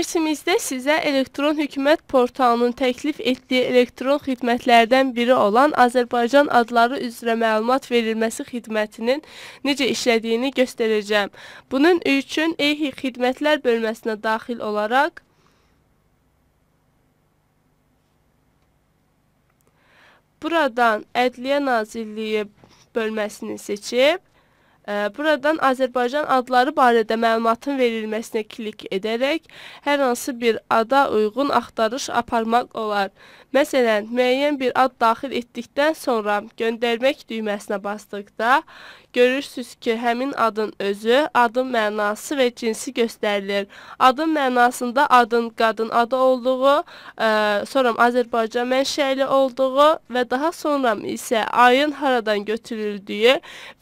dərsimizdə sizə elektron hökumət portalının təklif etdiyi elektron xidmətlərdən biri olan Azərbaycan adları üzrə məlumat verilməsi xidmətinin necə işlədiyini göstərəcəm. Bunun üçün e-xidmətlər bölməsinə daxil olaraq Buradan Ədliyyə Nazirliyi bölməsini seçib Buradan Azərbaycan adları barədə məlumatın verilməsinə klik edərək hər hansı bir ada uyğun axtarış aparmaq olar. Məsələn, müəyyən bir ad daxil etdikdən sonra göndərmək düyməsinə basdıqda görürsüz ki, həmin adın özü, adın mənası və cinsi göstərilir. Adın mənasında adın qadın adı olduğu, ə, e, sonra Azərbaycan mənşəli olduğu və daha sonra isə ayın haradan götürüldüyü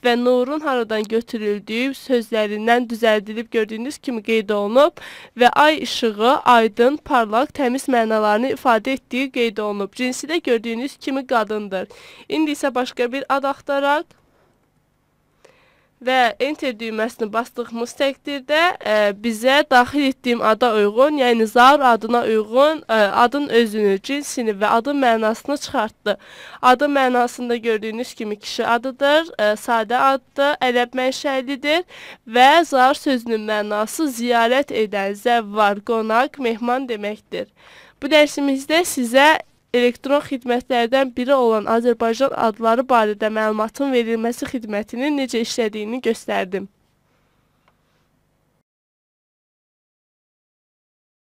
və nurun haradan qüvvələrlə götürüldüyü sözlərindən düzəldilib gördüyünüz kimi qeyd olunub və ay işığı aydın, parlaq, təmiz mənalarını ifadə etdiyi qeyd olunub. Cinsi də gördüyünüz kimi qadındır. İndi isə başqa bir ad axtaraq və enter düyməsini basdığımız təqdirdə ə, e, bizə daxil etdiyim ada uyğun, yəni zaur adına uyğun ə, e, adın özünü, cinsini və adın mənasını çıxartdı. Adın mənasında gördüyünüz kimi kişi adıdır, ə, e, sadə addır, ərəb mənşəlidir və zaur sözünün mənası ziyarət edən, zəvvar, qonaq, mehman deməkdir. Bu dərsimizdə sizə elektron xidmətlərdən biri olan Azərbaycan adları barədə məlumatın verilməsi xidmətinin necə işlədiyini göstərdim.